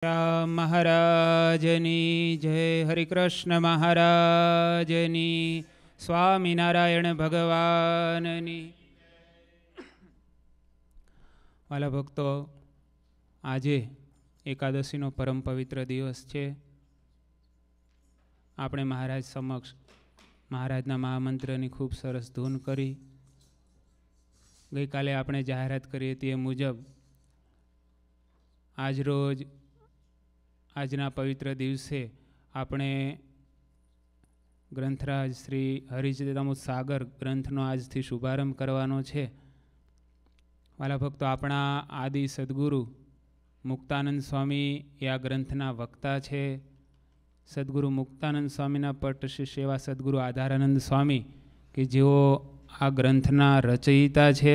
મહારાજની જય હરિકૃષ્ણ મહારાજની સ્વામિનારાયણ ભગવાનની વાલા ભક્તો આજે એકાદશીનો પરમ પવિત્ર દિવસ છે આપણે મહારાજ સમક્ષ મહારાજના મહામંત્રની ખૂબ સરસ ધૂન કરી ગઈકાલે આપણે જાહેરાત કરી હતી એ મુજબ આજરોજ આજના પવિત્ર દિવસે આપણે ગ્રંથરાજ શ્રી હરિચિદામોદ સાગર ગ્રંથનો આજથી શુભારંભ કરવાનો છે વાલા ભક્તો આપણા આદિ સદગુરુ મુક્તાનંદ સ્વામી એ આ ગ્રંથના વક્તા છે સદગુરુ મુક્તાનંદ સ્વામીના પટ્ટ સેવા સદગુરુ આધારાનંદ સ્વામી કે જેઓ આ ગ્રંથના રચયિતા છે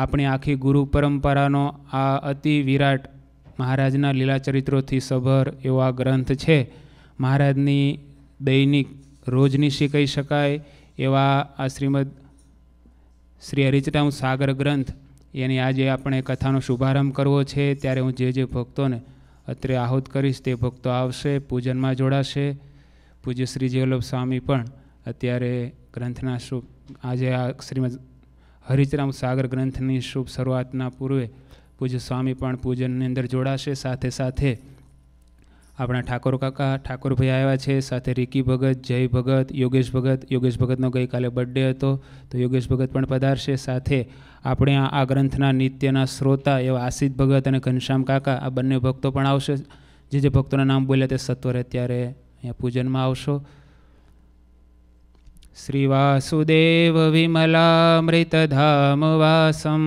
આપણી આખી ગુરુ પરંપરાનો આ અતિ વિરાટ મહારાજના લીલાચરિત્રોથી સભર એવો આ ગ્રંથ છે મહારાજની દૈનિક રોજનિશી કહી શકાય એવા આ શ્રીમદ શ્રી હરિચરામ સાગર ગ્રંથ એની આજે આપણે કથાનો શુભારંભ કરવો છે ત્યારે હું જે જે ભક્તોને અત્રે આહુત કરીશ તે ભક્તો આવશે પૂજનમાં જોડાશે પૂજ્ય શ્રી જયવલ્લભ સ્વામી પણ અત્યારે ગ્રંથના શુભ આજે આ શ્રીમદ હરિચરામ સાગર ગ્રંથની શુભ શરૂઆતના પૂર્વે પૂજ્ય સ્વામી પણ પૂજનની અંદર જોડાશે સાથે સાથે આપણા ઠાકોર કાકા ઠાકોરભાઈ આવ્યા છે સાથે રિકી ભગત જય ભગત યોગેશ ભગત યોગેશ ભગતનો ગઈકાલે બર્થડે હતો તો યોગેશ ભગત પણ પધારશે સાથે આપણે આ ગ્રંથના નિત્યના શ્રોતા એવા આસિદ ભગત અને ઘનશ્યામ કાકા આ બંને ભક્તો પણ આવશે જે જે ભક્તોના નામ બોલ્યા તે સત્વરે અત્યારે અહીંયા પૂજનમાં આવશો શ્રી વાસુદેવ ધામ વાસમ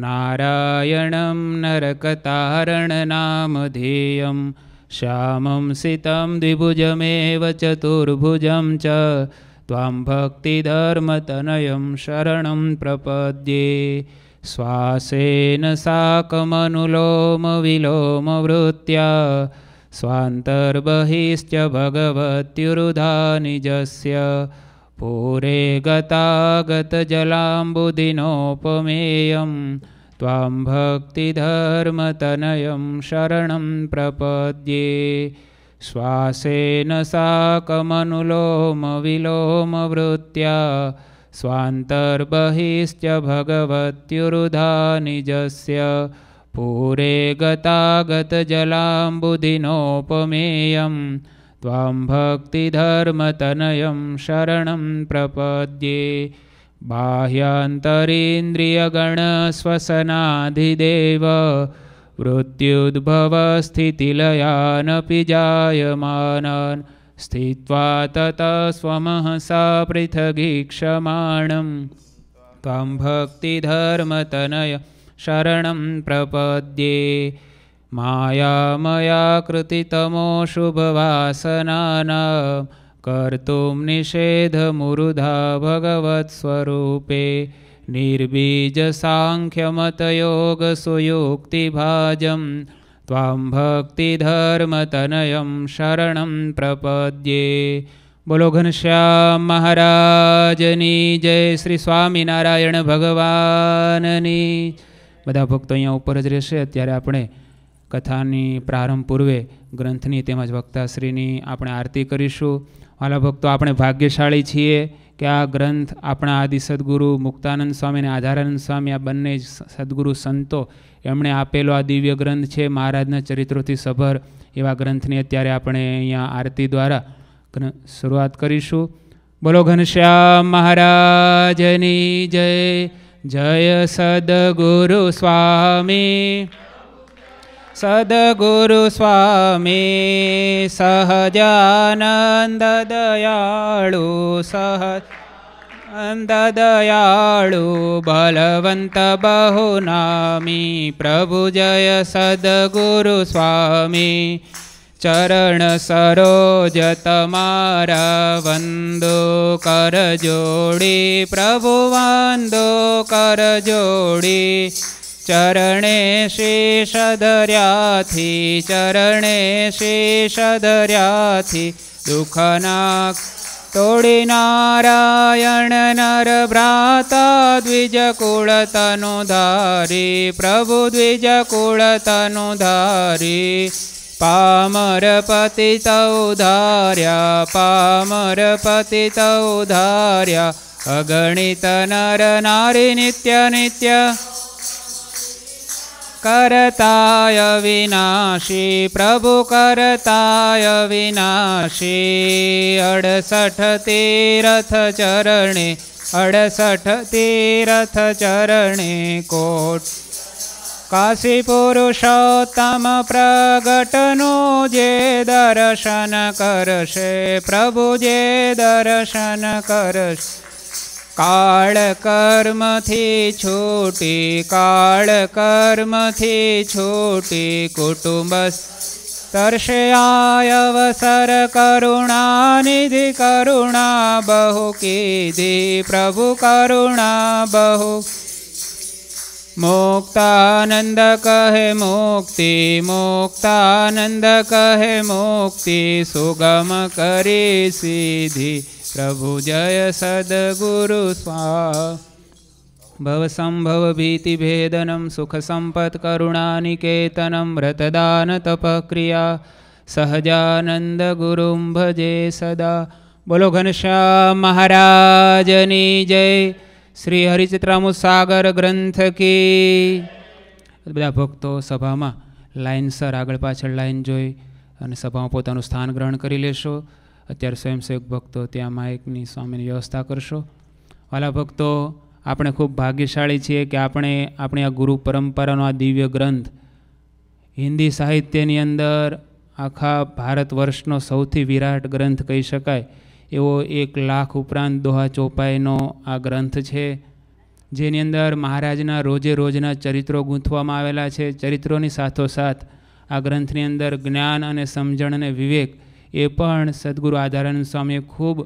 नारायणं नरकतारणनामधेयं श्यामं सितं द्विभुजमेव चतुर्भुजं च त्वां भक्तिधर्मतनयं शरणं प्रपद्ये स्वासेन साकमनुलोमविलोमवृत्या स्वान्तर्बहिश्च भगवत्युरुधा निजस्य पूरे गतागतजलाम्बुदिनोपमेयं भक्तिधर्मतनयं शरणं प्रपद्ये श्वासेन साकमनुलोमविलोमवृत्या स्वान्तर्बहिश्च भगवत्युरुधा निजस्य पूरे गतागतजलाम्बुदिनोपमेयम् त्वां भक्तिधर्मतनयं शरणं प्रपद्ये बाह्यान्तरीन्द्रियगणस्वसनाधिदेव वृत्त्युद्भवस्थितिलयानपि जायमानान् स्थित्वा तत स्वमः सा पृथगीक्षमाणं त्वां भक्तिधर्मतनय शरणं प्रपद्ये मायामया कृतितमो शुभवासनान् कर्तुं निषेधमुरुधा भगवत्स्वरूपे निर्बीजसाङ्ख्यमतयोगसुयुक्तिभाजं त्वां भक्तिधर्मतनयं शरणं प्रपद्ये બોલો ઘનશ્યામ મહારાજની જય શ્રી સ્વામિનારાયણ ભગવાનની બધા ભક્તો અહીંયા ઉપર જ રહેશે અત્યારે આપણે કથાની પ્રારંભ પૂર્વે ગ્રંથની તેમજ વક્તાશ્રીની આપણે આરતી કરીશું વાલા ભક્તો આપણે ભાગ્યશાળી છીએ કે આ ગ્રંથ આપણા આદિ સદગુરુ મુક્તાનંદ સ્વામી અને આધારાનંદ સ્વામી આ બંને જ સદગુરુ સંતો એમણે આપેલો આ દિવ્ય ગ્રંથ છે મહારાજના ચરિત્રોથી સભર એવા ગ્રંથની અત્યારે આપણે અહીંયા આરતી દ્વારા શરૂઆત કરીશું બોલો ઘનશ્યામ મહારાજની જય જય સદગુરુ સ્વામી સદગુરુ સ્વામી સહજાનંદ દયાળુ સહ અંદ દયાળુ બલવંત બહુ નામી પ્રભુ જય સદગુરુ સ્વામી ચરણ સરોજ તમારા વંદો કર જોડી પ્રભુ વંદો કર જોડી चरणे शेषदर्याथि चरणे शेष दुखिनारायण नर भ्राता द्विज कुळतनुधारी प्रभुद्विज कुळतनुधारी पामरपति तव धार्या अगणित नर नारी नित्य नित्य કરતાય વિનાશી પ્રભુ કરતાય વિનાશી અડસઠ તીરથ ચરણે અડસઠ તીરથ ચરણે કોટ કાશી પુરુષોત્તમ પ્રગટનું જે દર્શન કરશે પ્રભુ જે દર્શન કરશે कालकर्म छोटी कालकर्म छोटी कुटुंब दर्शयाय अवसर निधि करुणा बहु के दे प्रभु करुणा बहु मोक्तानन्द कहे मोक्ति मोक्तानन्द कहे मोक्ति सुगम सिधि પ્રભુ જય સદગુરુ સ્વા ભવસંભવ ભીતિભેદനം સુખસંપત્કરુણાનિકેતनं સહજાનંદ સહજાનંદગુરું ભજે સદા બોલો ઘનશ્યામ મહારાજની જય શ્રી સાગર ગ્રંથ કી બધા ભક્તો સભામાં લાઈનસર આગળ પાછળ લાઈન જોઈ અને સભામાં પોતાનું સ્થાન ગ્રહણ કરી લેશો અત્યારે સ્વયંસેવક ભક્તો ત્યાં માઇકની સ્વામીની વ્યવસ્થા કરશો વાલા ભક્તો આપણે ખૂબ ભાગ્યશાળી છીએ કે આપણે આપણી આ ગુરુ પરંપરાનો આ દિવ્ય ગ્રંથ હિન્દી સાહિત્યની અંદર આખા ભારત વર્ષનો સૌથી વિરાટ ગ્રંથ કહી શકાય એવો એક લાખ ઉપરાંત દોહા ચોપાઈનો આ ગ્રંથ છે જેની અંદર મહારાજના રોજે રોજના ચરિત્રો ગૂંથવામાં આવેલા છે ચરિત્રોની સાથોસાથ આ ગ્રંથની અંદર જ્ઞાન અને સમજણ અને વિવેક એ પણ સદગુરુ આધારાનંદ સ્વામીએ ખૂબ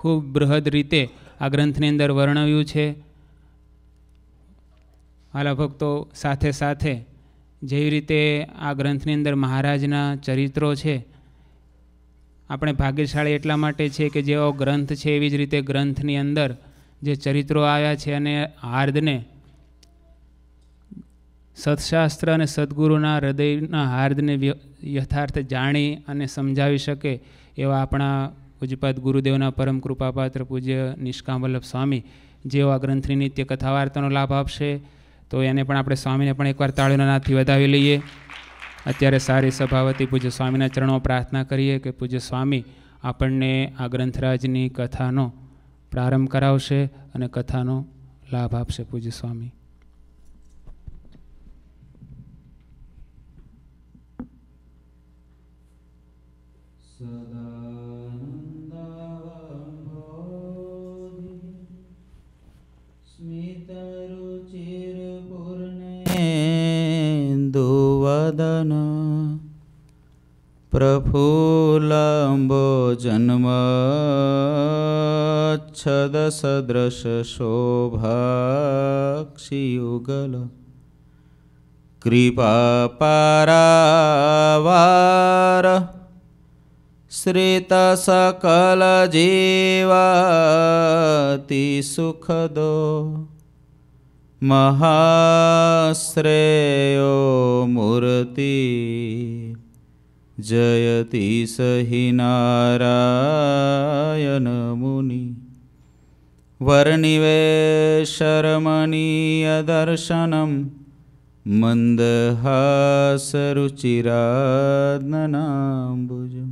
ખૂબ બૃહદ રીતે આ ગ્રંથની અંદર વર્ણવ્યું છે આલા ભક્તો સાથે સાથે જેવી રીતે આ ગ્રંથની અંદર મહારાજના ચરિત્રો છે આપણે ભાગ્યશાળી એટલા માટે છે કે જેવો ગ્રંથ છે એવી જ રીતે ગ્રંથની અંદર જે ચરિત્રો આવ્યા છે અને હાર્દને સત્શાસ્ત્ર અને સદગુરુના હૃદયના હાર્દને યથાર્થ જાણી અને સમજાવી શકે એવા આપણા પૂજપાદ ગુરુદેવના પરમ કૃપાપાત્ર પૂજ્ય નિષ્કામ વલ્લભ સ્વામી જેઓ આ ગ્રંથની નિત્ય કથા વાર્તાનો લાભ આપશે તો એને પણ આપણે સ્વામીને પણ એકવાર તાળીના નાથથી વધાવી લઈએ અત્યારે સારી સભાવતી પૂજ્ય સ્વામીના ચરણો પ્રાર્થના કરીએ કે પૂજ્ય સ્વામી આપણને આ ગ્રંથરાજની કથાનો પ્રારંભ કરાવશે અને કથાનો લાભ આપશે પૂજ્ય સ્વામી स्मितरुचिर्पुर्णेन्दुवदन प्रफुल्लम्बो जन्मच्छदसदृशोभायुगल कृपा परा श्रितसकलजीवातिसुखदो महाश्रेयो मूर्ति जयति स हि नारायणमुनि वर्णिवेशरमणीयदर्शनं मन्दहासरुचिरात्मनाम्बुजम्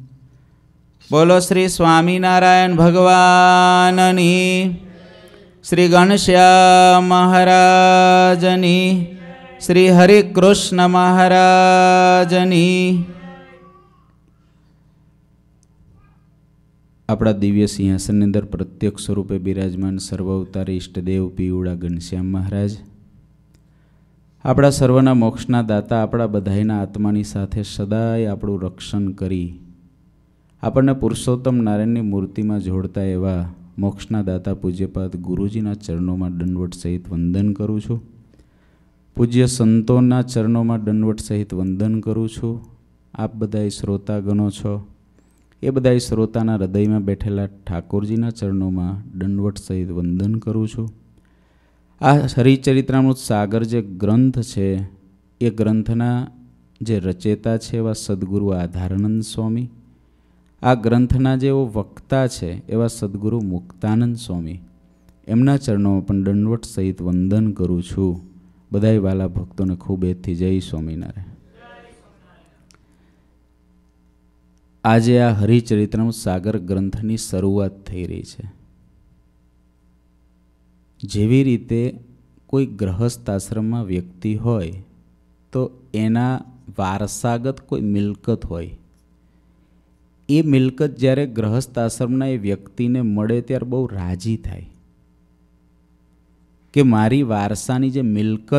બોલો શ્રી સ્વામિનારાયણ ભગવાનની શ્રી ગણશ્યા મહારાજની શ્રી હરિકૃષ્ણ મહારાજની આપણા દિવ્ય સિંહાસનની અંદર પ્રત્યક્ષ સ્વરૂપે બિરાજમાન સર્વવતારી ઇષ્ટદેવ પીયુડા ઘનશ્યામ મહારાજ આપણા સર્વના મોક્ષના દાતા આપણા બધાના આત્માની સાથે સદાય આપણું રક્ષણ કરી આપણને પુરુષોત્તમ નારાયણની મૂર્તિમાં જોડતા એવા મોક્ષના દાતા પૂજ્યપાદ ગુરુજીના ચરણોમાં દંડવટ સહિત વંદન કરું છું પૂજ્ય સંતોના ચરણોમાં દંડવટ સહિત વંદન કરું છું આપ બધા શ્રોતાગણો છો એ બધા શ્રોતાના હૃદયમાં બેઠેલા ઠાકોરજીના ચરણોમાં દંડવટ સહિત વંદન કરું છું આ હરિચરિત્રામૃત સાગર જે ગ્રંથ છે એ ગ્રંથના જે રચેતા છે એવા સદગુરુ આધારાનંદ સ્વામી આ ગ્રંથના જેઓ વક્તા છે એવા સદગુરુ મુક્તાનંદ સ્વામી એમના ચરણોમાં પણ દંડવટ સહિત વંદન કરું છું બધાય વાલા ભક્તોને ખૂબ એથી જય સ્વામિનારાયણ આજે આ હરિચરિત્રમ સાગર ગ્રંથની શરૂઆત થઈ રહી છે જેવી રીતે કોઈ ગ્રહસ્થ આશ્રમમાં વ્યક્તિ હોય તો એના વારસાગત કોઈ મિલકત હોય એ મિલકત જ્યારે ગ્રહસ્થ આશ્રમના એ વ્યક્તિને મળે ત્યારે બહુ રાજી થાય કે મારી વારસાની જે મિલકત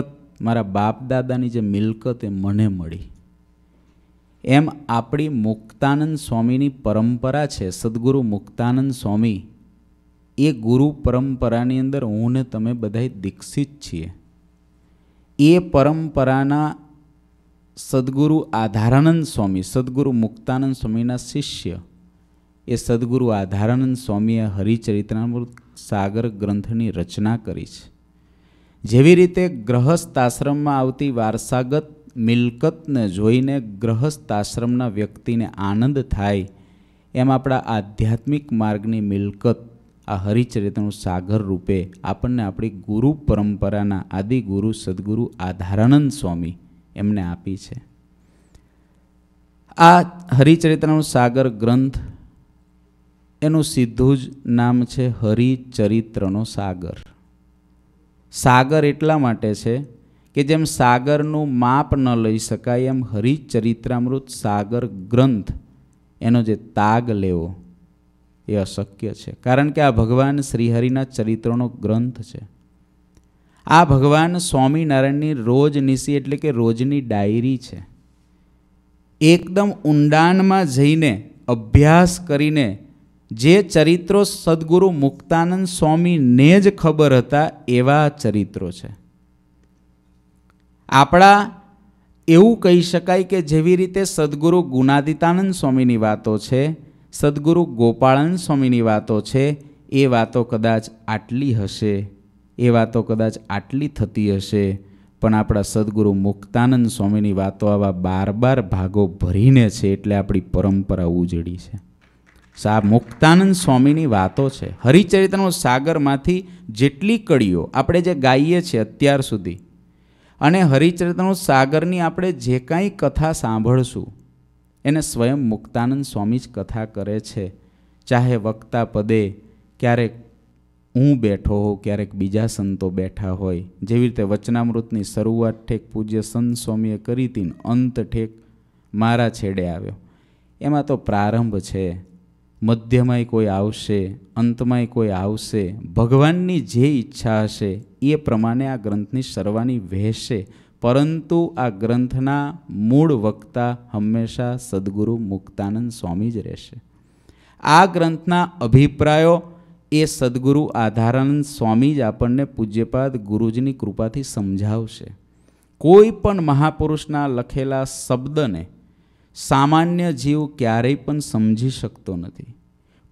મારા બાપ દાદાની જે મિલકત એ મને મળી એમ આપણી મુક્તાનંદ સ્વામીની પરંપરા છે સદગુરુ મુક્તાનંદ સ્વામી એ ગુરુ પરંપરાની અંદર હું ને તમે બધા દીક્ષિત છીએ એ પરંપરાના સદગુરુ આધારાનંદ સ્વામી સદગુરુ મુક્તાનંદ સ્વામીના શિષ્ય એ સદગુરુ આધારાનંદ સ્વામીએ હરિચરિત્રામૃત સાગર ગ્રંથની રચના કરી છે જેવી રીતે ગ્રહસ્થાશ્રમમાં આવતી વારસાગત મિલકતને જોઈને ગ્રહસ્થાશ્રમના વ્યક્તિને આનંદ થાય એમ આપણા આધ્યાત્મિક માર્ગની મિલકત આ હરિચરિત્રનું સાગર રૂપે આપણને આપણી ગુરુ પરંપરાના આદિગુરુ ગુરુ સદગુરુ આધારાનંદ સ્વામી એમને આપી છે આ હરિચરિત્રનું સાગર ગ્રંથ એનું સીધું જ નામ છે હરિચરિત્રનો સાગર સાગર એટલા માટે છે કે જેમ સાગરનું માપ ન લઈ શકાય એમ હરિચરિત્રામૃત સાગર ગ્રંથ એનો જે તાગ લેવો એ અશક્ય છે કારણ કે આ ભગવાન શ્રીહરિના ચરિત્રનો ગ્રંથ છે આ ભગવાન સ્વામિનારાયણની રોજ નિશી એટલે કે રોજની ડાયરી છે એકદમ ઊંડાણમાં જઈને અભ્યાસ કરીને જે ચરિત્રો સદગુરુ મુક્તાનંદ સ્વામીને જ ખબર હતા એવા ચરિત્રો છે આપણા એવું કહી શકાય કે જેવી રીતે સદગુરુ ગુનાદિતાનંદ સ્વામીની વાતો છે સદગુરુ ગોપાળાનંદ સ્વામીની વાતો છે એ વાતો કદાચ આટલી હશે એ વાતો કદાચ આટલી થતી હશે પણ આપણા સદગુરુ મુક્તાનંદ સ્વામીની વાતો આવા બાર બાર ભાગો ભરીને છે એટલે આપણી પરંપરા ઉજળી છે સા મુક્તાનંદ સ્વામીની વાતો છે હરિચરિત્રનો સાગરમાંથી જેટલી કડીઓ આપણે જે ગાઈએ છીએ અત્યાર સુધી અને હરિચરિત્રનો સાગરની આપણે જે કાંઈ કથા સાંભળશું એને સ્વયં મુક્તાનંદ સ્વામી જ કથા કરે છે ચાહે વક્તા પદે ક્યારેક હું બેઠો હોઉં ક્યારેક બીજા સંતો બેઠા હોય જેવી રીતે વચનામૃતની શરૂઆત ઠેક પૂજ્ય સંત સ્વામીએ કરી હતી અંત ઠેક મારા છેડે આવ્યો એમાં તો પ્રારંભ છે મધ્યમાંય કોઈ આવશે અંતમાંય કોઈ આવશે ભગવાનની જે ઈચ્છા હશે એ પ્રમાણે આ ગ્રંથની શરવાની વહેશે પરંતુ આ ગ્રંથના મૂળ વક્તા હંમેશા સદગુરુ મુક્તાનંદ સ્વામી જ રહેશે આ ગ્રંથના અભિપ્રાયો એ સદગુરુ આધારાનંદ સ્વામી જ આપણને પૂજ્યપાદ ગુરુજીની કૃપાથી સમજાવશે કોઈ પણ મહાપુરુષના લખેલા શબ્દને સામાન્ય જીવ ક્યારેય પણ સમજી શકતો નથી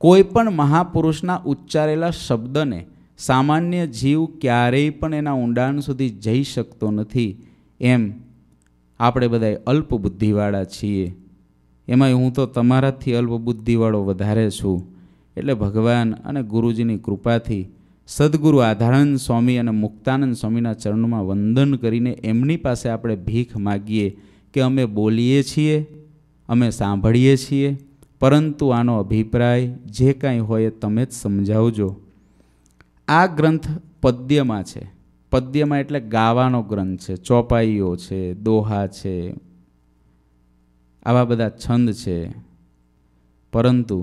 કોઈ પણ મહાપુરુષના ઉચ્ચારેલા શબ્દને સામાન્ય જીવ ક્યારેય પણ એના ઊંડાણ સુધી જઈ શકતો નથી એમ આપણે બધા અલ્પબુદ્ધિવાળા છીએ એમાંય હું તો તમારાથી અલ્પ બુદ્ધિવાળો વધારે છું એટલે ભગવાન અને ગુરુજીની કૃપાથી સદગુરુ આધારાનંદ સ્વામી અને મુક્તાનંદ સ્વામીના ચરણમાં વંદન કરીને એમની પાસે આપણે ભીખ માગીએ કે અમે બોલીએ છીએ અમે સાંભળીએ છીએ પરંતુ આનો અભિપ્રાય જે કાંઈ હોય તમે જ સમજાવજો આ ગ્રંથ પદ્યમાં છે પદ્યમાં એટલે ગાવાનો ગ્રંથ છે ચોપાઈઓ છે દોહા છે આવા બધા છંદ છે પરંતુ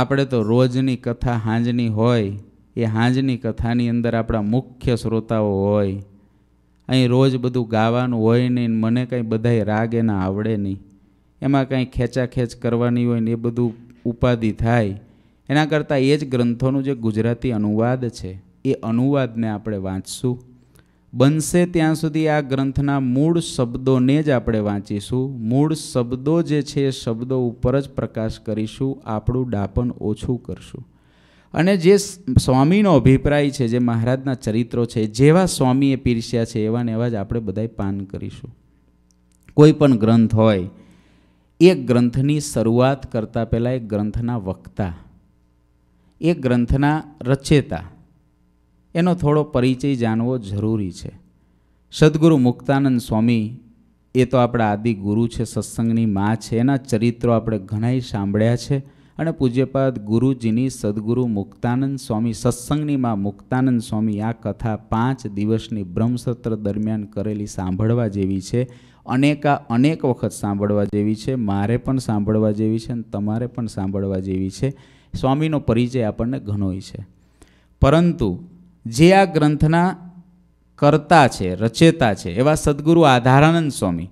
આપણે તો રોજની કથા હાંજની હોય એ હાંજની કથાની અંદર આપણા મુખ્ય શ્રોતાઓ હોય અહીં રોજ બધું ગાવાનું હોય નહીં મને કંઈ બધાય રાગ એના આવડે નહીં એમાં કાંઈ ખેંચાખેંચ કરવાની હોય ને એ બધું ઉપાધિ થાય એના કરતાં એ જ ગ્રંથોનું જે ગુજરાતી અનુવાદ છે એ અનુવાદને આપણે વાંચશું બનશે ત્યાં સુધી આ ગ્રંથના મૂળ શબ્દોને જ આપણે વાંચીશું મૂળ શબ્દો જે છે એ શબ્દો ઉપર જ પ્રકાશ કરીશું આપણું ડાપણ ઓછું કરશું અને જે સ્વામીનો અભિપ્રાય છે જે મહારાજના ચરિત્રો છે જેવા સ્વામીએ પીરસ્યા છે એવા ને એવા જ આપણે બધાય પાન કરીશું કોઈ પણ ગ્રંથ હોય એ ગ્રંથની શરૂઆત કરતાં પહેલાં એ ગ્રંથના વક્તા એ ગ્રંથના રચેતા એનો થોડો પરિચય જાણવો જરૂરી છે સદગુરુ મુક્તાનંદ સ્વામી એ તો આપણા આદિ ગુરુ છે સત્સંગની મા છે એના ચરિત્રો આપણે ઘણાય સાંભળ્યા છે અને પૂજ્યપાદ ગુરુજીની સદગુરુ મુક્તાનંદ સ્વામી સત્સંગની મા મુક્તાનંદ સ્વામી આ કથા પાંચ દિવસની બ્રહ્મસત્ર દરમિયાન કરેલી સાંભળવા જેવી છે અનેકા અનેક વખત સાંભળવા જેવી છે મારે પણ સાંભળવા જેવી છે અને તમારે પણ સાંભળવા જેવી છે સ્વામીનો પરિચય આપણને ઘણોય છે પરંતુ જે આ ગ્રંથના કરતા છે રચેતા છે એવા સદગુરુ આધારાનંદ સ્વામી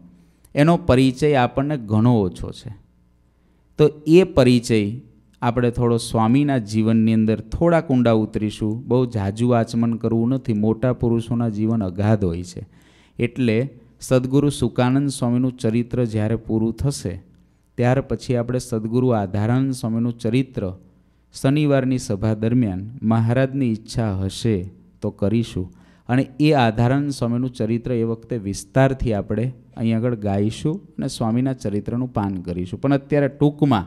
એનો પરિચય આપણને ઘણો ઓછો છે તો એ પરિચય આપણે થોડો સ્વામીના જીવનની અંદર થોડા કુંડા ઉતરીશું બહુ જાજુ આચમન કરવું નથી મોટા પુરુષોના જીવન અગાધ હોય છે એટલે સદગુરુ સુકાનંદ સ્વામીનું ચરિત્ર જ્યારે પૂરું થશે ત્યાર પછી આપણે સદગુરુ આધારાનંદ સ્વામીનું ચરિત્ર શનિવારની સભા દરમિયાન મહારાજની ઈચ્છા હશે તો કરીશું અને એ આધારાનંદ સ્વામીનું ચરિત્ર એ વખતે વિસ્તારથી આપણે અહીં આગળ ગાઈશું અને સ્વામીના ચરિત્રનું પાન કરીશું પણ અત્યારે ટૂંકમાં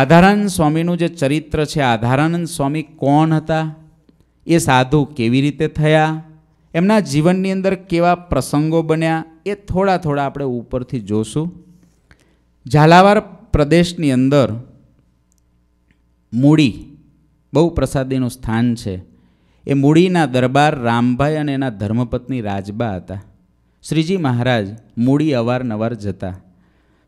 આધારાનંદ સ્વામીનું જે ચરિત્ર છે આધારાનંદ સ્વામી કોણ હતા એ સાધુ કેવી રીતે થયા એમના જીવનની અંદર કેવા પ્રસંગો બન્યા એ થોડા થોડા આપણે ઉપરથી જોશું ઝાલાવાર પ્રદેશની અંદર મૂડી બહુ પ્રસાદીનું સ્થાન છે એ મૂડીના દરબાર રામભાઈ અને એના ધર્મપત્ની રાજબા હતા શ્રીજી મહારાજ મૂડી અવારનવાર જતા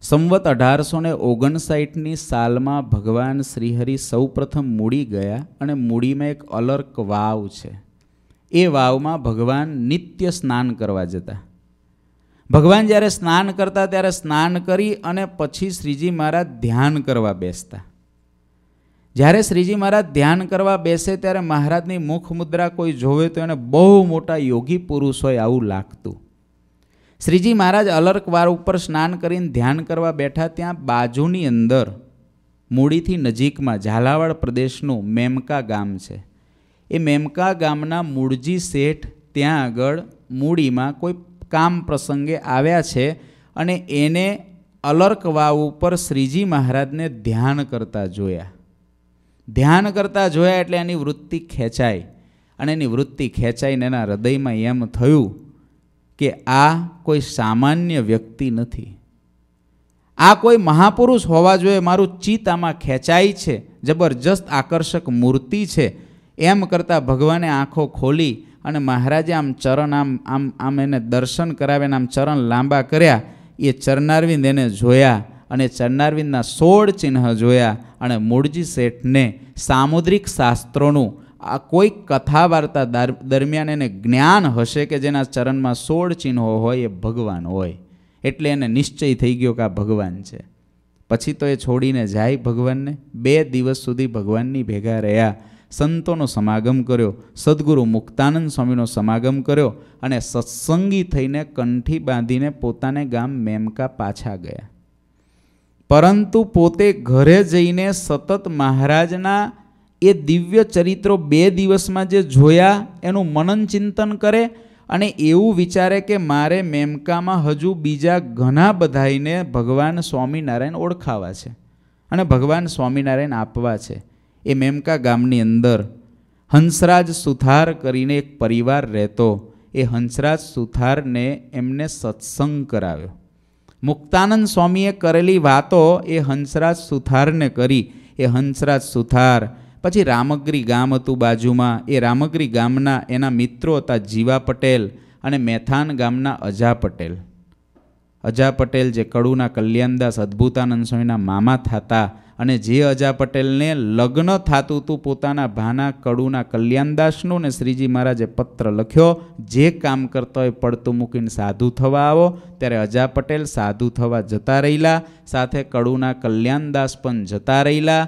સંવત અઢારસો ને ઓગણસાઠની સાલમાં ભગવાન શ્રીહરિ સૌપ્રથમ મૂડી ગયા અને મૂડીમાં એક અલર્ક વાવ છે એ વાવમાં ભગવાન નિત્ય સ્નાન કરવા જતા ભગવાન જ્યારે સ્નાન કરતા ત્યારે સ્નાન કરી અને પછી શ્રીજી મહારાજ ધ્યાન કરવા બેસતા જ્યારે શ્રીજી મહારાજ ધ્યાન કરવા બેસે ત્યારે મહારાજની મુખ મુદ્રા કોઈ જોવે તો એને બહુ મોટા યોગી પુરુષ હોય આવું લાગતું શ્રીજી મહારાજ અલર્કવાર ઉપર સ્નાન કરીને ધ્યાન કરવા બેઠા ત્યાં બાજુની અંદર મૂડીથી નજીકમાં ઝાલાવાડ પ્રદેશનું મેમકા ગામ છે એ મેમકા ગામના મૂળજી શેઠ ત્યાં આગળ મૂડીમાં કોઈ કામ પ્રસંગે આવ્યા છે અને એને અલર્ક વાવ ઉપર શ્રીજી મહારાજને ધ્યાન કરતા જોયા ધ્યાન કરતાં જોયા એટલે એની વૃત્તિ ખેંચાય અને એની વૃત્તિ ખેંચાઈને એના હૃદયમાં એમ થયું કે આ કોઈ સામાન્ય વ્યક્તિ નથી આ કોઈ મહાપુરુષ હોવા જોઈએ મારું ચિત્ત આમાં ખેંચાય છે જબરજસ્ત આકર્ષક મૂર્તિ છે એમ કરતાં ભગવાને આંખો ખોલી અને મહારાજે આમ ચરણ આમ આમ આમ એને દર્શન કરાવીને આમ ચરણ લાંબા કર્યા એ ચરનારવિંદ એને જોયા અને ચરનારવિંદના સોળ ચિહ્ન જોયા અને મૂળજી શેઠને સામુદ્રિક શાસ્ત્રોનું આ કોઈ કથા વાર્તા દરમિયાન એને જ્ઞાન હશે કે જેના ચરણમાં સોળ ચિહ્નો હોય એ ભગવાન હોય એટલે એને નિશ્ચય થઈ ગયો કે આ ભગવાન છે પછી તો એ છોડીને જાય ભગવાનને બે દિવસ સુધી ભગવાનની ભેગા રહ્યા સંતોનો સમાગમ કર્યો સદગુરુ મુક્તાનંદ સ્વામીનો સમાગમ કર્યો અને સત્સંગી થઈને કંઠી બાંધીને પોતાને ગામ મેમકા પાછા ગયા પરંતુ પોતે ઘરે જઈને સતત મહારાજના એ દિવ્ય ચરિત્રો બે દિવસમાં જે જોયા એનું મનન ચિંતન કરે અને એવું વિચારે કે મારે મેમકામાં હજુ બીજા ઘણા બધાઈને ભગવાન સ્વામિનારાયણ ઓળખાવા છે અને ભગવાન સ્વામિનારાયણ આપવા છે એ મેમકા ગામની અંદર હંસરાજ સુથાર કરીને એક પરિવાર રહેતો એ હંસરાજ સુથારને એમને સત્સંગ કરાવ્યો મુક્તાનંદ સ્વામીએ કરેલી વાતો એ હંસરાજ સુથારને કરી એ હંસરાજ સુથાર પછી રામગ્રી ગામ હતું બાજુમાં એ રામગ્રી ગામના એના મિત્રો હતા જીવા પટેલ અને મેથાન ગામના અજા પટેલ અજા પટેલ જે કડુના કલ્યાણદાસ અદ્ભુતાનંદ સ્વામીના મામા થતા અને જે અજા પટેલને લગ્ન થતું હતું પોતાના ભાના કડુના કલ્યાણદાસનું ને શ્રીજી મહારાજે પત્ર લખ્યો જે કામ કરતો હોય પડતું મૂકીને સાધુ થવા આવો ત્યારે અજા પટેલ સાધુ થવા જતા રહેલા સાથે કડુના કલ્યાણદાસ પણ જતા રહેલા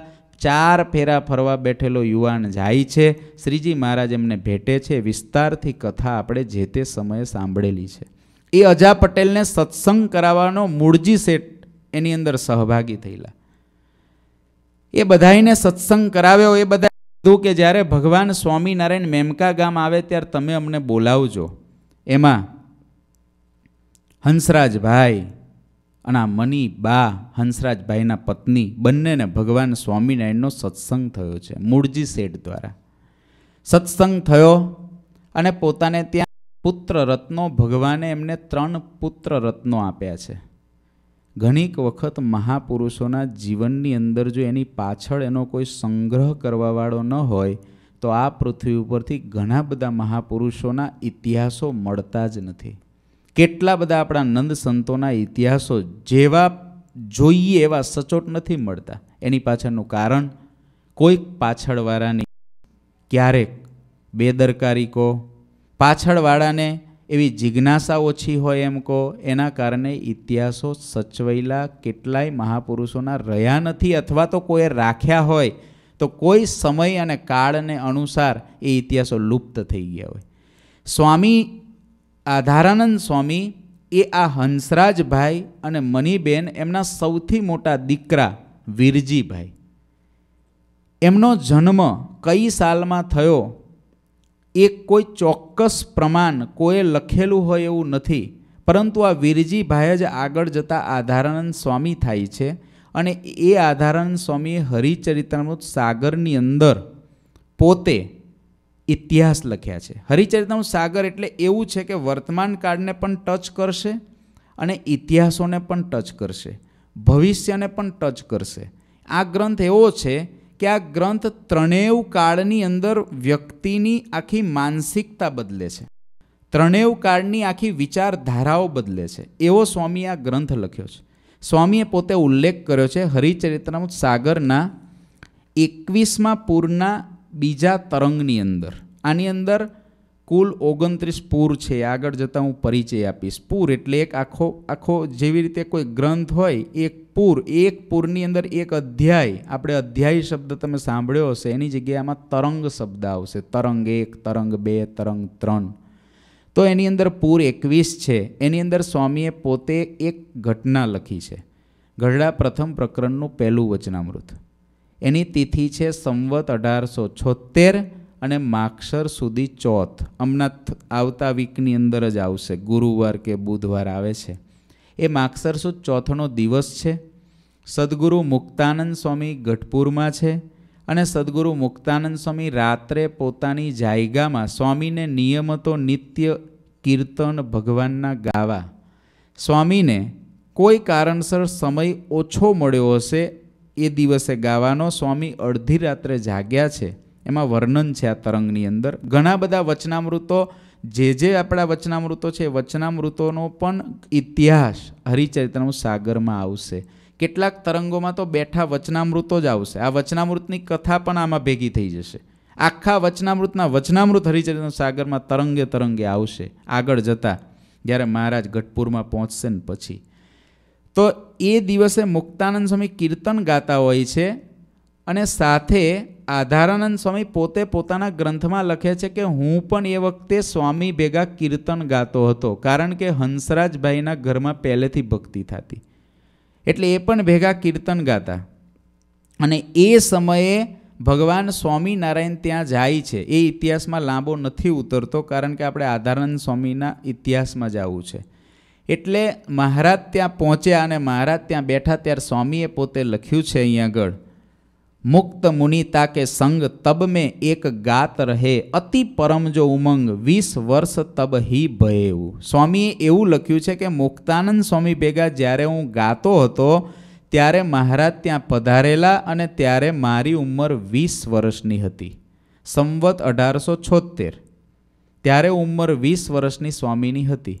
ચાર ફેરા ફરવા બેઠેલો યુવાન જાય છે શ્રીજી મહારાજ એમને ભેટે છે વિસ્તારથી કથા આપણે જે તે સમયે સાંભળેલી છે એ અજા પટેલને સત્સંગ કરાવવાનો મૂળજી શેઠ એની અંદર સહભાગી થયેલા એ બધાને સત્સંગ કરાવ્યો એ બધા કીધું કે જ્યારે ભગવાન સ્વામિનારાયણ મેમકા ગામ આવે ત્યારે તમે અમને બોલાવજો એમાં હંસરાજભાઈ અને આ મની બા હંસરાજભાઈના પત્ની બંનેને ભગવાન સ્વામિનારાયણનો સત્સંગ થયો છે મૂળજી શેઠ દ્વારા સત્સંગ થયો અને પોતાને ત્યાં પુત્ર રત્નો ભગવાને એમને ત્રણ પુત્ર રત્નો આપ્યા છે ઘણીક વખત મહાપુરુષોના જીવનની અંદર જો એની પાછળ એનો કોઈ સંગ્રહ કરવાવાળો ન હોય તો આ પૃથ્વી ઉપરથી ઘણા બધા મહાપુરુષોના ઇતિહાસો મળતા જ નથી કેટલા બધા આપણા નંદ સંતોના ઇતિહાસો જેવા જોઈએ એવા સચોટ નથી મળતા એની પાછળનું કારણ કોઈક પાછળવાળાની ક્યારેક બેદરકારી કહો પાછળવાળાને એવી જિજ્ઞાસા ઓછી હોય એમ કહો એના કારણે ઇતિહાસો સચવાયેલા કેટલાય મહાપુરુષોના રહ્યા નથી અથવા તો કોઈએ રાખ્યા હોય તો કોઈ સમય અને કાળને અનુસાર એ ઇતિહાસો લુપ્ત થઈ ગયા હોય સ્વામી આધારાનંદ સ્વામી એ આ હંસરાજભાઈ અને મનીબેન એમના સૌથી મોટા દીકરા વીરજીભાઈ એમનો જન્મ કઈ સાલમાં થયો એ કોઈ ચોક્કસ પ્રમાણ કોઈએ લખેલું હોય એવું નથી પરંતુ આ વિરજીભાઈ જ આગળ જતાં આધારાનંદ સ્વામી થાય છે અને એ આધારાનંદ સ્વામીએ હરિચરિતામૃત સાગરની અંદર પોતે ઇતિહાસ લખ્યા છે હરિચરિતામૃત સાગર એટલે એવું છે કે વર્તમાન કાળને પણ ટચ કરશે અને ઇતિહાસોને પણ ટચ કરશે ભવિષ્યને પણ ટચ કરશે આ ગ્રંથ એવો છે કે આ ગ્રંથ ત્રણેવ કાળની અંદર વ્યક્તિની આખી માનસિકતા બદલે છે ત્રણેવ કાળની આખી વિચારધારાઓ બદલે છે એવો સ્વામી આ ગ્રંથ લખ્યો છે સ્વામીએ પોતે ઉલ્લેખ કર્યો છે હરિચરિત્રમ સાગરના એકવીસમાં પૂરના બીજા તરંગની અંદર આની અંદર કુલ ઓગણત્રીસ પૂર છે આગળ જતાં હું પરિચય આપીશ પૂર એટલે એક આખો આખો જેવી રીતે કોઈ ગ્રંથ હોય એક પૂર એક પૂરની અંદર એક અધ્યાય આપણે અધ્યાય શબ્દ તમે સાંભળ્યો હશે એની જગ્યામાં તરંગ શબ્દ આવશે તરંગ એક તરંગ બે તરંગ ત્રણ તો એની અંદર પૂર એકવીસ છે એની અંદર સ્વામીએ પોતે એક ઘટના લખી છે ગઢડા પ્રથમ પ્રકરણનું પહેલું વચનામૃત એની તિથિ છે સંવત અઢારસો છોતેર અને માક્ષર સુધી ચોથ હમણાં આવતા વીકની અંદર જ આવશે ગુરુવાર કે બુધવાર આવે છે એ માક્ષર સુદ ચોથનો દિવસ છે સદગુરુ મુક્તાનંદ સ્વામી ગઢપુરમાં છે અને સદગુરુ મુક્તાનંદ સ્વામી રાત્રે પોતાની જાયગામાં સ્વામીને નિયમતો નિત્ય કીર્તન ભગવાનના ગાવા સ્વામીને કોઈ કારણસર સમય ઓછો મળ્યો હશે એ દિવસે ગાવાનો સ્વામી અડધી રાત્રે જાગ્યા છે એમાં વર્ણન છે આ તરંગની અંદર ઘણા બધા વચનામૃતો જે જે આપણા વચનામૃતો છે વચનામૃતોનો પણ ઇતિહાસ હરિચરિત્રનું સાગરમાં આવશે કેટલાક તરંગોમાં તો બેઠા વચનામૃતો જ આવશે આ વચનામૃતની કથા પણ આમાં ભેગી થઈ જશે આખા વચનામૃતના વચનામૃત હરિચરિત્રનું સાગરમાં તરંગે તરંગે આવશે આગળ જતા જ્યારે મહારાજ ગઢપુરમાં પહોંચશે ને પછી તો એ દિવસે મુક્તાનંદ સ્વામી કીર્તન ગાતા હોય છે અને સાથે આધારાનંદ સ્વામી પોતે પોતાના ગ્રંથમાં લખે છે કે હું પણ એ વખતે સ્વામી ભેગા કીર્તન ગાતો હતો કારણ કે હંસરાજભાઈના ઘરમાં પહેલેથી ભક્તિ થતી એટલે એ પણ ભેગા કીર્તન ગાતા અને એ સમયે ભગવાન સ્વામિનારાયણ ત્યાં જાય છે એ ઇતિહાસમાં લાંબો નથી ઉતરતો કારણ કે આપણે આધારાનંદ સ્વામીના ઇતિહાસમાં જવું છે એટલે મહારાજ ત્યાં પહોંચ્યા અને મહારાજ ત્યાં બેઠા ત્યારે સ્વામીએ પોતે લખ્યું છે અહીં આગળ મુક્ત મુનિતા કે સંગ તબ મેં એક ગાત રહે અતિ પરમ જો ઉમંગ વીસ વર્ષ તબ હિ ભયેવું સ્વામીએ એવું લખ્યું છે કે મુક્તાનંદ સ્વામી ભેગા જ્યારે હું ગાતો હતો ત્યારે મહારાજ ત્યાં પધારેલા અને ત્યારે મારી ઉંમર વીસ વર્ષની હતી સંવત અઢારસો છોતેર ત્યારે ઉંમર વીસ વર્ષની સ્વામીની હતી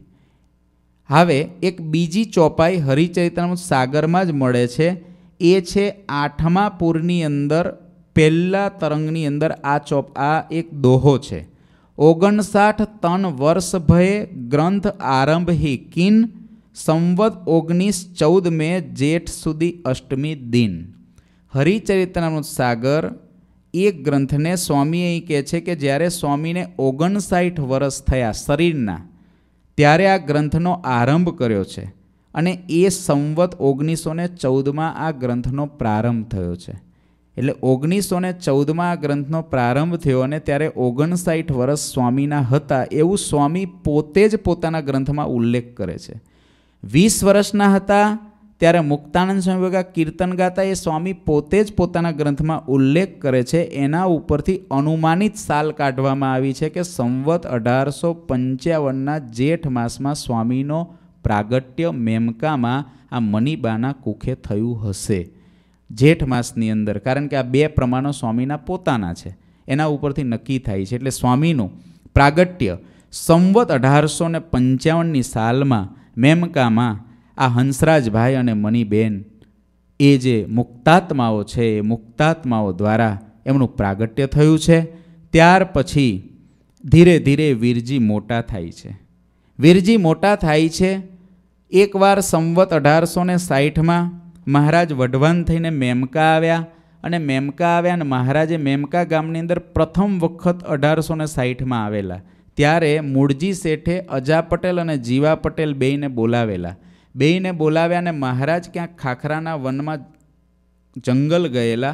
હવે એક બીજી ચોપાઈ હરિચૈતન સાગરમાં જ મળે છે એ છે આઠમા પૂરની અંદર પહેલા તરંગની અંદર આ ચોપ આ એક દોહો છે ઓગણસાઠ તન વર્ષ ભયે ગ્રંથ આરંભ હી કિન સંવત ઓગણીસ ચૌદ મે જેઠ સુધી અષ્ટમી દિન હરિચરિત્રામૃત સાગર એ ગ્રંથને સ્વામી અહીં કહે છે કે જ્યારે સ્વામીને ઓગણસાઠ વર્ષ થયા શરીરના ત્યારે આ ગ્રંથનો આરંભ કર્યો છે અને એ સંવત ઓગણીસો ને ચૌદમાં આ ગ્રંથનો પ્રારંભ થયો છે એટલે ઓગણીસો ને ચૌદમાં આ ગ્રંથનો પ્રારંભ થયો અને ત્યારે ઓગણસાઠ વર્ષ સ્વામીના હતા એવું સ્વામી પોતે જ પોતાના ગ્રંથમાં ઉલ્લેખ કરે છે વીસ વર્ષના હતા ત્યારે મુક્તાનંદ સ્વામી કીર્તન ગાતા એ સ્વામી પોતે જ પોતાના ગ્રંથમાં ઉલ્લેખ કરે છે એના ઉપરથી અનુમાનિત સાલ કાઢવામાં આવી છે કે સંવત અઢારસો પંચાવનના જેઠ માસમાં સ્વામીનો પ્રાગટ્ય મેમકામાં આ મનીબાના કુખે થયું હશે જેઠ માસની અંદર કારણ કે આ બે પ્રમાણો સ્વામીના પોતાના છે એના ઉપરથી નક્કી થાય છે એટલે સ્વામીનું પ્રાગટ્ય સંવત અઢારસો ને પંચાવનની સાલમાં મેમકામાં આ હંસરાજભાઈ અને મનીબેન એ જે મુક્તાત્માઓ છે એ મુક્તાત્માઓ દ્વારા એમનું પ્રાગટ્ય થયું છે ત્યાર પછી ધીરે ધીરે વીરજી મોટા થાય છે વીરજી મોટા થાય છે એકવાર સંવત અઢારસો ને સાહીઠમાં મહારાજ વઢવાન થઈને મેમકા આવ્યા અને મેમકા આવ્યા અને મહારાજે મેમકા ગામની અંદર પ્રથમ વખત અઢારસો ને સાહીઠમાં આવેલા ત્યારે મૂળજી શેઠે અજા પટેલ અને જીવા પટેલ બેયને બોલાવેલા બેયને બોલાવ્યા અને મહારાજ ક્યાંક ખાખરાના વનમાં જંગલ ગયેલા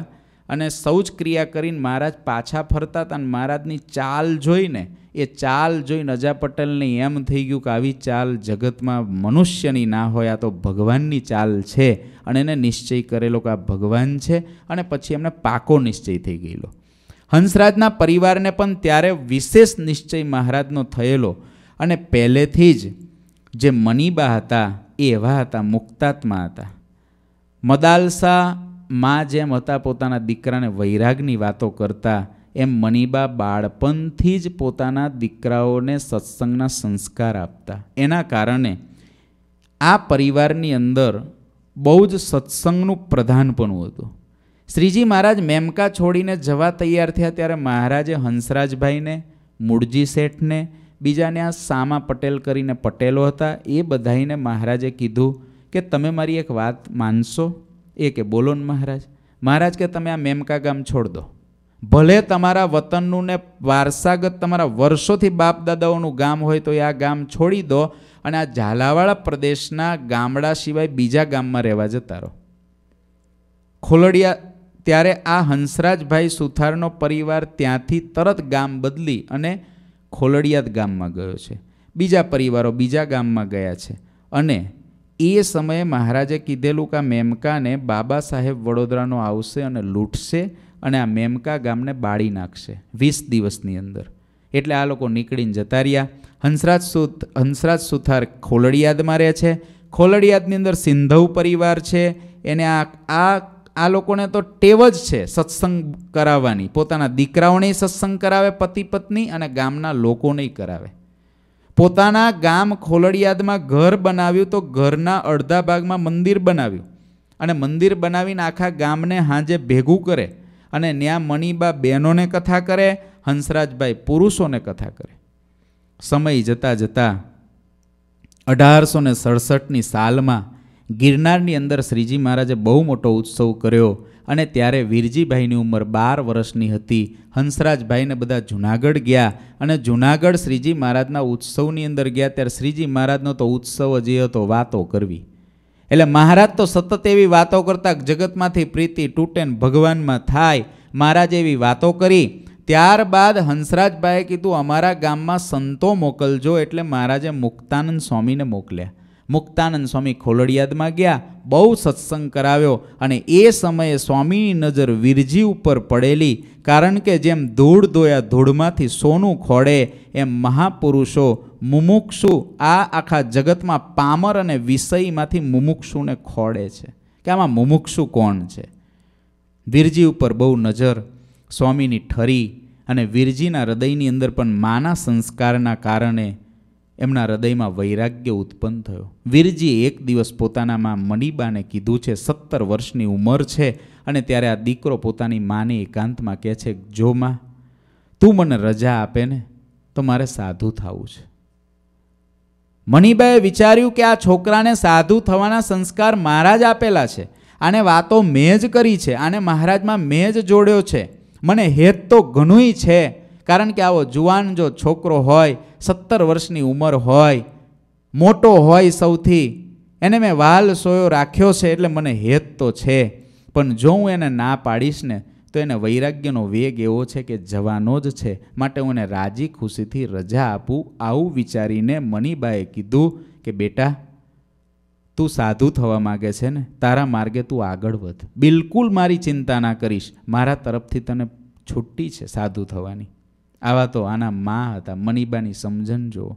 અને શૌચ ક્રિયા કરીને મહારાજ પાછા ફરતા હતા અને મહારાજની ચાલ જોઈને એ ચાલ જોઈ નજા પટેલને એમ થઈ ગયું કે આવી ચાલ જગતમાં મનુષ્યની ના હોય આ તો ભગવાનની ચાલ છે અને એને નિશ્ચય કરેલો કે આ ભગવાન છે અને પછી એમને પાકો નિશ્ચય થઈ ગયેલો હંસરાજના પરિવારને પણ ત્યારે વિશેષ નિશ્ચય મહારાજનો થયેલો અને પહેલેથી જ જે મનીબા હતા એ એવા હતા મુક્તાત્મા હતા મદાલસા મા જેમ હતા પોતાના દીકરાને વૈરાગની વાતો કરતા એમ મનીબા બાળપણથી જ પોતાના દીકરાઓને સત્સંગના સંસ્કાર આપતા એના કારણે આ પરિવારની અંદર બહુ જ સત્સંગનું પ્રધાનપણું હતું શ્રીજી મહારાજ મેમકા છોડીને જવા તૈયાર થયા ત્યારે મહારાજે હંસરાજભાઈને મૂળજી શેઠને બીજાને આ સામા પટેલ કરીને પટેલો હતા એ બધાઈને મહારાજે કીધું કે તમે મારી એક વાત માનશો એ કે બોલો ને મહારાજ મહારાજ કે તમે આ મેમકા ગામ છોડ દો ભલે તમારા વતનનું ને વારસાગત તમારા વર્ષોથી બાપ દાદાઓનું ગામ હોય તો એ આ ગામ છોડી દો અને આ ઝાલાવાળા પ્રદેશના ગામડા સિવાય બીજા ગામમાં રહેવા જતા રહો ખોલડિયા ત્યારે આ હંસરાજભાઈ સુથારનો પરિવાર ત્યાંથી તરત ગામ બદલી અને ખોલડિયાદ ગામમાં ગયો છે બીજા પરિવારો બીજા ગામમાં ગયા છે અને એ સમયે મહારાજે કીધેલું કે આ મેમકાને બાબા સાહેબ વડોદરાનો આવશે અને લૂંટશે અને આ મેમકા ગામને બાળી નાખશે વીસ દિવસની અંદર એટલે આ લોકો નીકળીને જતા રહ્યા હંસરાજ સુથ હંસરાજ સુથાર ખોલડિયાદમાં રહે છે ખોલડિયાદની અંદર સિંધવ પરિવાર છે એને આ આ આ લોકોને તો ટેવ જ છે સત્સંગ કરાવવાની પોતાના દીકરાઓને સત્સંગ કરાવે પતિ પત્ની અને ગામના લોકોને કરાવે પોતાના ગામ ખોલડિયાદમાં ઘર બનાવ્યું તો ઘરના અડધા ભાગમાં મંદિર બનાવ્યું અને મંદિર બનાવીને આખા ગામને હાંજે ભેગું કરે અને ત્યાં મણીબા બહેનોને કથા કરે હંસરાજભાઈ પુરુષોને કથા કરે સમય જતાં જતાં અઢારસો ને સડસઠની સાલમાં ગિરનારની અંદર શ્રીજી મહારાજે બહુ મોટો ઉત્સવ કર્યો અને ત્યારે વીરજીભાઈની ઉંમર બાર વર્ષની હતી હંસરાજભાઈને બધા જુનાગઢ ગયા અને જુનાગઢ શ્રીજી મહારાજના ઉત્સવની અંદર ગયા ત્યારે શ્રીજી મહારાજનો તો ઉત્સવ જ એ હતો વાતો કરવી એટલે મહારાજ તો સતત એવી વાતો કરતા જગતમાંથી પ્રીતિ તૂટે ભગવાનમાં થાય મહારાજ એવી વાતો કરી ત્યારબાદ હંસરાજભાઈએ કીધું અમારા ગામમાં સંતો મોકલજો એટલે મહારાજે મુક્તાનંદ સ્વામીને મોકલ્યા મુક્તાનંદ સ્વામી ખોલડિયાદમાં ગયા બહુ સત્સંગ કરાવ્યો અને એ સમયે સ્વામીની નજર વીરજી ઉપર પડેલી કારણ કે જેમ ધૂળ ધોયા ધૂળમાંથી સોનું ખોળે એમ મહાપુરુષો મુમુક્ષુ આ આખા જગતમાં પામર અને વિષયમાંથી મુમુક્ષુને ખોડે છે કે આમાં મુમુક્ષુ કોણ છે વીરજી ઉપર બહુ નજર સ્વામીની ઠરી અને વીરજીના હૃદયની અંદર પણ માના સંસ્કારના કારણે એમના હૃદયમાં વૈરાગ્ય ઉત્પન્ન થયો વીરજીએ એક દિવસ પોતાનામાં મણિબાને કીધું છે સત્તર વર્ષની ઉંમર છે અને ત્યારે આ દીકરો પોતાની માને એકાંતમાં કહે છે જો માં તું મને રજા આપે ને તો મારે સાધુ થવું છે મણિબાએ વિચાર્યું કે આ છોકરાને સાધુ થવાના સંસ્કાર મહારાજ આપેલા છે આને વાતો મેં જ કરી છે આને મહારાજમાં મેં જ જોડ્યો છે મને હેત તો ઘણું છે કારણ કે આવો જુવાન જો છોકરો હોય સત્તર વર્ષની ઉંમર હોય મોટો હોય સૌથી એને મેં વાલ સોયો રાખ્યો છે એટલે મને હેત તો છે પણ જો હું એને ના પાડીશ ને તો એને વૈરાગ્યનો વેગ એવો છે કે જવાનો જ છે માટે હું એને રાજી ખુશીથી રજા આપું આવું વિચારીને મનીબાએ કીધું કે બેટા તું સાધુ થવા માગે છે ને તારા માર્ગે તું આગળ વધ બિલકુલ મારી ચિંતા ના કરીશ મારા તરફથી તને છુટ્ટી છે સાધુ થવાની આવા તો આના મા હતા મનીબાની સમજણ જુઓ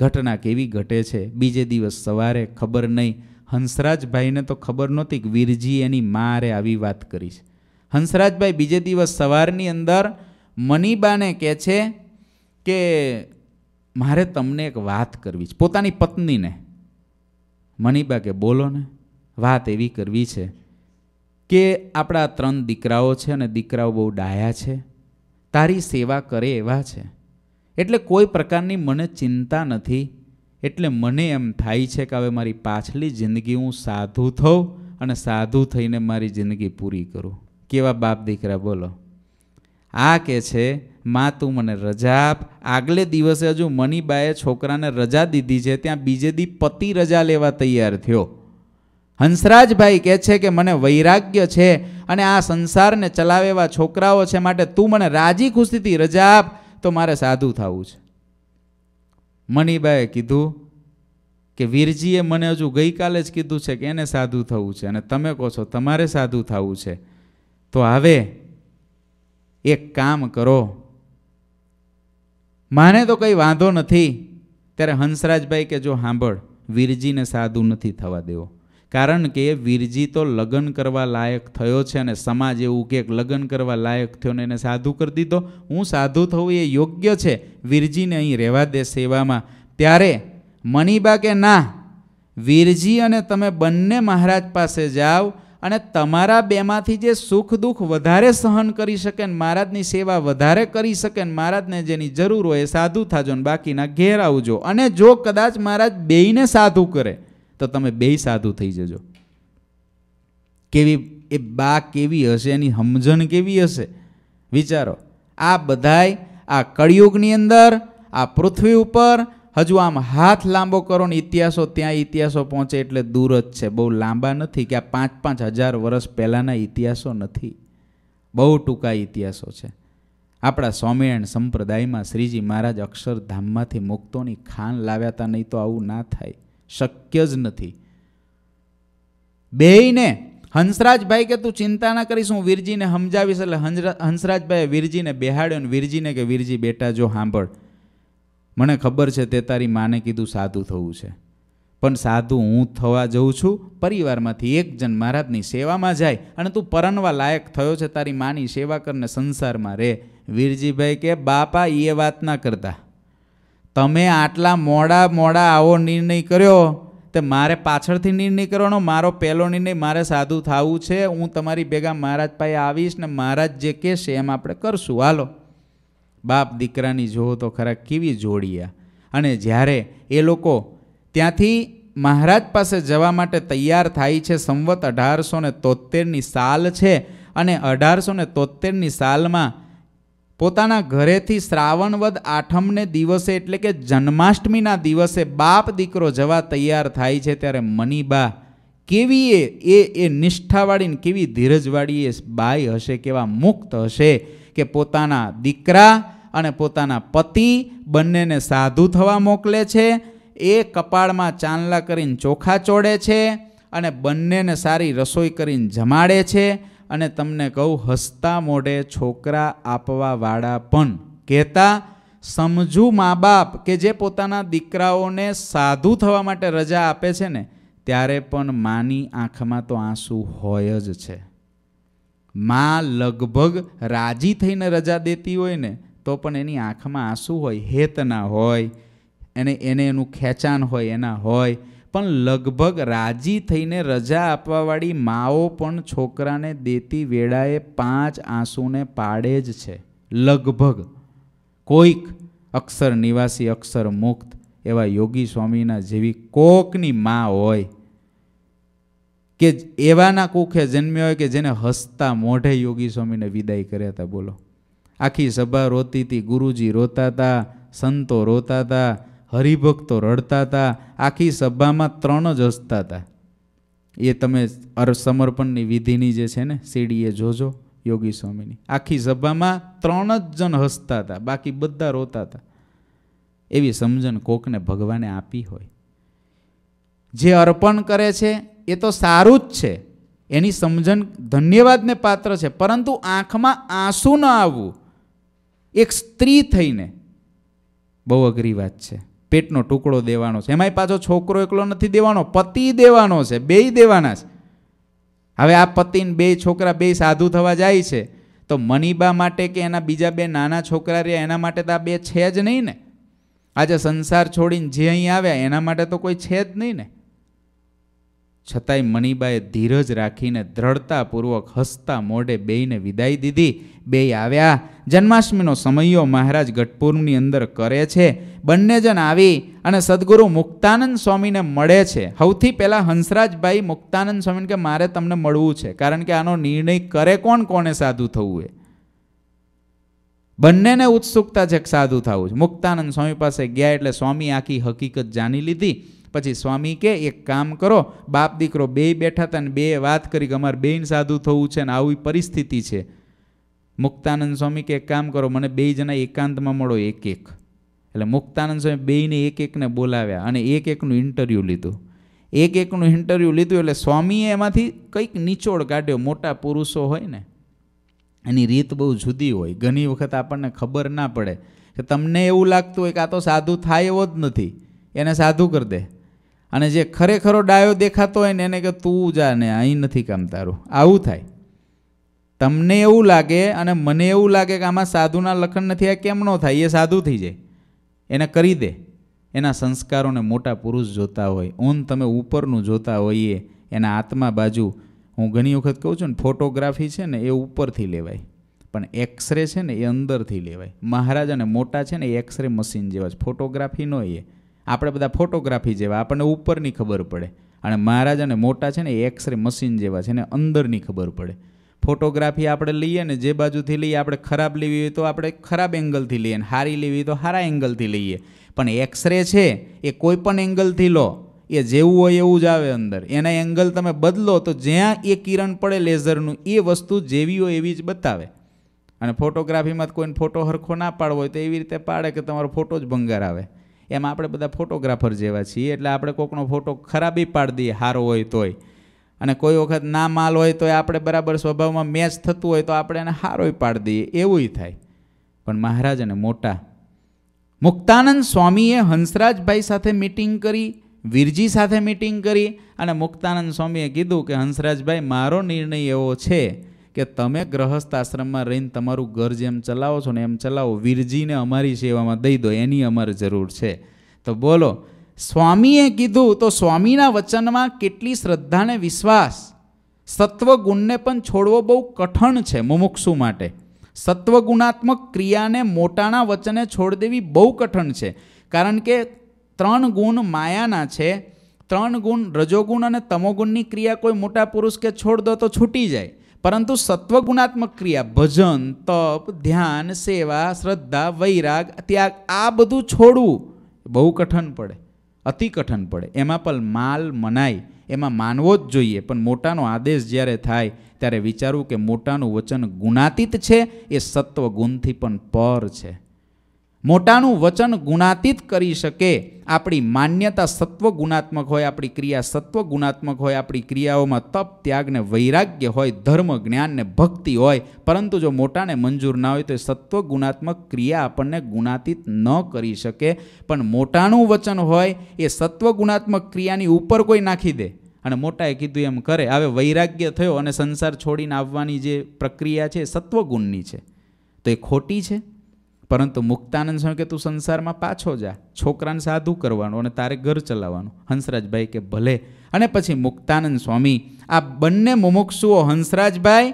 ઘટના કેવી ઘટે છે બીજે દિવસ સવારે ખબર નહીં હંસરાજભાઈને તો ખબર નહોતી કે વીરજી એની મારે આવી વાત કરી છે હંસરાજભાઈ બીજે દિવસ સવારની અંદર મનીબાને કહે છે કે મારે તમને એક વાત કરવી છે પોતાની પત્નીને મનીબા કે બોલો ને વાત એવી કરવી છે કે આપણા ત્રણ દીકરાઓ છે અને દીકરાઓ બહુ ડાયા છે તારી સેવા કરે એવા છે એટલે કોઈ પ્રકારની મને ચિંતા નથી એટલે મને એમ થાય છે કે હવે મારી પાછલી જિંદગી હું સાધુ થઉં અને સાધુ થઈને મારી જિંદગી પૂરી કરું કેવા બાપ દીકરા બોલો આ કે છે માં તું મને રજા આપ આગલે દિવસે હજુ મનીબાએ છોકરાને રજા દીધી છે ત્યાં બીજે દી પતિ રજા લેવા તૈયાર થયો હંસરાજભાઈ કહે છે કે મને વૈરાગ્ય છે અને આ સંસારને ચલાવે એવા છોકરાઓ છે માટે તું મને રાજી ખુશીથી રજા આપ તો મારે સાધુ થવું છે મણિબાએ કીધું કે વીરજીએ મને હજુ ગઈકાલે જ કીધું છે કે એને સાધુ થવું છે અને તમે કહો છો તમારે સાધુ થવું છે તો હવે એક કામ કરો માને તો કંઈ વાંધો નથી ત્યારે હંસરાજભાઈ કે જો સાંભળ વીરજીને સાધુ નથી થવા દેવો કારણ કે વીરજી તો લગ્ન કરવા લાયક થયો છે અને સમાજ એવું કે લગ્ન કરવા લાયક થયો ને એને સાધુ કરી દીધો હું સાધુ થવું એ યોગ્ય છે વીરજીને અહીં રહેવા દે સેવામાં ત્યારે મનીબા કે ના વીરજી અને તમે બંને મહારાજ પાસે જાઓ અને તમારા બેમાંથી જે સુખ દુઃખ વધારે સહન કરી શકે ને મહારાજની સેવા વધારે કરી શકે ને મહારાજને જેની જરૂર હોય એ સાધુ થાજો ને બાકીના ઘેર આવજો અને જો કદાચ મહારાજ બેયને સાધુ કરે તો તમે બેય સાધુ થઈ જજો કેવી એ બા કેવી હશે એની સમજણ કેવી હશે વિચારો આ બધાય આ કળિયુગની અંદર આ પૃથ્વી ઉપર હજુ આમ હાથ લાંબો કરો ને ઇતિહાસો ત્યાં ઇતિહાસો પહોંચે એટલે દૂર જ છે બહુ લાંબા નથી કે આ પાંચ પાંચ હજાર વર્ષ પહેલાંના ઇતિહાસો નથી બહુ ટૂંકા ઇતિહાસો છે આપણા સ્વામિનારાયણ સંપ્રદાયમાં શ્રીજી મહારાજ અક્ષરધામમાંથી મુક્તોની ખાન લાવ્યા હતા નહીં તો આવું ના થાય શક્ય જ નથી બેયને હંસરાજભાઈ કે તું ચિંતા ના કરીશ હું વીરજીને સમજાવીશ એટલે હંસરાજભાઈએ વીરજીને બેહાડ્યો ને વીરજીને કે વીરજી બેટા જો સાંભળ મને ખબર છે તે તારી માને કીધું સાધુ થવું છે પણ સાધુ હું થવા જઉં છું પરિવારમાંથી એક જણ મહારાજની સેવામાં જાય અને તું પરણવા લાયક થયો છે તારી માની સેવા કરને સંસારમાં રે વીરજીભાઈ કે બાપા એ વાત ના કરતા તમે આટલા મોડા મોડા આવો નિર્ણય કર્યો તે મારે પાછળથી નિર્ણય કરવાનો મારો પહેલો નિર્ણય મારે સાધુ થવું છે હું તમારી ભેગા મહારાજ પાસે આવીશ ને મહારાજ જે કહેશે એમ આપણે કરશું હાલો બાપ દીકરાની જોવો તો ખરા કેવી જોડીયા અને જ્યારે એ લોકો ત્યાંથી મહારાજ પાસે જવા માટે તૈયાર થાય છે સંવત અઢારસો ને તોતેરની સાલ છે અને અઢારસો ને તોતેરની સાલમાં પોતાના ઘરેથી શ્રાવણવદ આઠમને દિવસે એટલે કે જન્માષ્ટમીના દિવસે બાપ દીકરો જવા તૈયાર થાય છે ત્યારે મનીબા કેવી એ એ એ નિષ્ઠાવાળીને કેવી ધીરજવાળી એ બાઈ હશે કેવા મુક્ત હશે કે પોતાના દીકરા અને પોતાના પતિ બંનેને સાધુ થવા મોકલે છે એ કપાળમાં ચાંદલા કરીને ચોખા ચોડે છે અને બંનેને સારી રસોઈ કરીને જમાડે છે અને તમને કહું હસતા મોઢે છોકરા આપવાવાળા પણ કહેતા સમજુ મા બાપ કે જે પોતાના દીકરાઓને સાધુ થવા માટે રજા આપે છે ને ત્યારે પણ માની આંખમાં તો આંસુ હોય જ છે મા લગભગ રાજી થઈને રજા દેતી હોય ને તો પણ એની આંખમાં આંસુ હોય હેતના હોય એને એને એનું ખેંચાણ હોય એના હોય પણ લગભગ રાજી થઈને રજા આપવાવાળી માઓ પણ છોકરાને દેતી વેળાએ પાંચ આંસુને પાડે જ છે લગભગ કોઈક અક્ષર નિવાસી અક્ષર મુક્ત એવા યોગી સ્વામીના જેવી કોકની મા હોય કે એવાના કુખે જન્મ્યો હોય કે જેને હસતા મોઢે યોગી સ્વામીને વિદાય કર્યા હતા બોલો આખી સભા રોતી હતી ગુરુજી રોતા હતા સંતો રોતા હતા હરિભક્તો રડતા હતા આખી સભામાં ત્રણ જ હસતા હતા એ તમે સમર્પણની વિધિની જે છે ને સીડી એ જોજો યોગી સ્વામીની આખી સભામાં ત્રણ જ જણ હસતા હતા બાકી બધા રોતા હતા એવી સમજણ કોકને ભગવાને આપી હોય જે અર્પણ કરે છે એ તો સારું જ છે એની સમજણ ધન્યવાદને પાત્ર છે પરંતુ આંખમાં આંસુ ન આવવું એક સ્ત્રી થઈને બહુ અઘરી વાત છે પેટનો ટુકડો દેવાનો છે એમાંય પાછો છોકરો એકલો નથી દેવાનો પતિ દેવાનો છે બેય દેવાના છે હવે આ પતિને બે છોકરા બે સાધુ થવા જાય છે તો મનીબા માટે કે એના બીજા બે નાના છોકરા રહ્યા એના માટે તો આ બે છે જ નહીં ને આજે સંસાર છોડીને જે અહીં આવ્યા એના માટે તો કોઈ છે જ નહીં ને છતાંય મણિબાએ ધીરજ રાખીને દ્રઢતાપૂર્વક હસતા મોઢે બેયને વિદાય દીધી બેય આવ્યા જન્માષ્ટમીનો સમયો મહારાજ ગઢપુરની અંદર કરે છે બંને જણ આવી અને સદગુરુ મુક્તાનંદ સ્વામીને મળે છે સૌથી પહેલાં હંસરાજભાઈ મુક્તાનંદ સ્વામીને કે મારે તમને મળવું છે કારણ કે આનો નિર્ણય કરે કોણ કોને સાધુ થવું એ બંનેને ઉત્સુકતા છે સાધુ થવું છે મુક્તાનંદ સ્વામી પાસે ગયા એટલે સ્વામી આખી હકીકત જાણી લીધી પછી સ્વામી કે એક કામ કરો બાપ દીકરો બે બેઠા હતા અને બે વાત કરી કે અમારે બેન સાધુ થવું છે અને આવી પરિસ્થિતિ છે મુક્તાનંદ સ્વામી કે એક કામ કરો મને બે જણા એકાંતમાં મળો એક એક એટલે મુક્તાનંદ સ્વામી બેયને એક એકને બોલાવ્યા અને એક એકનું ઇન્ટરવ્યૂ લીધું એક એકનું ઇન્ટરવ્યૂ લીધું એટલે સ્વામીએ એમાંથી કંઈક નિચોડ કાઢ્યો મોટા પુરુષો હોય ને એની રીત બહુ જુદી હોય ઘણી વખત આપણને ખબર ના પડે કે તમને એવું લાગતું હોય કે આ તો સાધુ થાય એવો જ નથી એને સાધુ કરી દે અને જે ખરેખરો ડાયો દેખાતો હોય ને એને કે તું જા ને અહીં નથી કામ તારું આવું થાય તમને એવું લાગે અને મને એવું લાગે કે આમાં સાધુના લખન નથી આ કેમ ન થાય એ સાધુ થઈ જાય એને કરી દે એના સંસ્કારોને મોટા પુરુષ જોતા હોય ઊન તમે ઉપરનું જોતા હોઈએ એના આત્મા બાજુ હું ઘણી વખત કહું છું ને ફોટોગ્રાફી છે ને એ ઉપરથી લેવાય પણ એક્સરે છે ને એ અંદરથી લેવાય મહારાજ અને મોટા છે ને એ એક્સરે મશીન જેવા છે ફોટોગ્રાફી નો એ આપણે બધા ફોટોગ્રાફી જેવા આપણને ઉપરની ખબર પડે અને મહારાજ અને મોટા છે ને એ એક્સરે મશીન જેવા છે ને અંદરની ખબર પડે ફોટોગ્રાફી આપણે લઈએ ને જે બાજુથી લઈએ આપણે ખરાબ લેવી હોય તો આપણે ખરાબ એંગલથી લઈએ ને સારી લેવી તો સારા એંગલથી લઈએ પણ એક્સરે છે એ કોઈ પણ એંગલથી લો એ જેવું હોય એવું જ આવે અંદર એના એંગલ તમે બદલો તો જ્યાં એ કિરણ પડે લેઝરનું એ વસ્તુ જેવી હોય એવી જ બતાવે અને ફોટોગ્રાફીમાં કોઈને ફોટો હરખો ના પાડવો હોય તો એવી રીતે પાડે કે તમારો ફોટો જ ભંગાર આવે એમ આપણે બધા ફોટોગ્રાફર જેવા છીએ એટલે આપણે કોકનો ફોટો ખરાબી પાડી દઈએ સારો હોય તોય અને કોઈ વખત ના માલ હોય તો એ આપણે બરાબર સ્વભાવમાં મેચ થતું હોય તો આપણે એને હારોય પાડી દઈએ એવુંય થાય પણ મહારાજ અને મોટા મુક્તાનંદ સ્વામીએ હંસરાજભાઈ સાથે મિટિંગ કરી વીરજી સાથે મિટિંગ કરી અને મુક્તાનંદ સ્વામીએ કીધું કે હંસરાજભાઈ મારો નિર્ણય એવો છે કે તમે ગ્રહસ્થ આશ્રમમાં રહીને તમારું ઘર જેમ ચલાવો છો ને એમ ચલાવો વીરજીને અમારી સેવામાં દઈ દો એની અમારે જરૂર છે તો બોલો સ્વામીએ કીધું તો સ્વામીના વચનમાં કેટલી શ્રદ્ધાને વિશ્વાસ સત્વગુણને પણ છોડવો બહુ કઠણ છે મુમુક્ષુ માટે સત્વગુણાત્મક ક્રિયાને મોટાના વચને છોડ દેવી બહુ કઠણ છે કારણ કે ત્રણ ગુણ માયાના છે ત્રણ ગુણ રજોગુણ અને તમોગુણની ક્રિયા કોઈ મોટા પુરુષ કે છોડ દો તો છૂટી જાય પરંતુ સત્વગુણાત્મક ક્રિયા ભજન તપ ધ્યાન સેવા શ્રદ્ધા વૈરાગ ત્યાગ આ બધું છોડવું બહુ કઠણ પડે અતિ કઠન પડે એમાં પણ માલ મનાય એમાં માનવો જ જોઈએ પણ મોટાનો આદેશ જ્યારે થાય ત્યારે વિચારવું કે મોટાનું વચન ગુણાતીત છે એ સત્વ ગુણથી પણ પર છે મોટાનું વચન ગુણાતીત કરી શકે આપણી માન્યતા સત્વ ગુણાત્મક હોય આપણી ક્રિયા સત્વ ગુણાત્મક હોય આપણી ક્રિયાઓમાં તપ ત્યાગને વૈરાગ્ય હોય ધર્મ જ્ઞાનને ભક્તિ હોય પરંતુ જો મોટાને મંજૂર ના હોય તો એ સત્વ ગુણાત્મક ક્રિયા આપણને ગુણાતીત ન કરી શકે પણ મોટાનું વચન હોય એ સત્વ ગુણાત્મક ક્રિયાની ઉપર કોઈ નાખી દે અને મોટાએ કીધું એમ કરે હવે વૈરાગ્ય થયો અને સંસાર છોડીને આવવાની જે પ્રક્રિયા છે એ સત્વગુણની છે તો એ ખોટી છે પરંતુ મુક્તાનંદ સ્વામી કે તું સંસારમાં પાછો જા છોકરાને સાધુ કરવાનું અને તારે ઘર ચલાવવાનું હંસરાજભાઈ કે ભલે અને પછી મુક્તાનંદ સ્વામી આ બંને મુમુક્ષુઓ હંસરાજભાઈ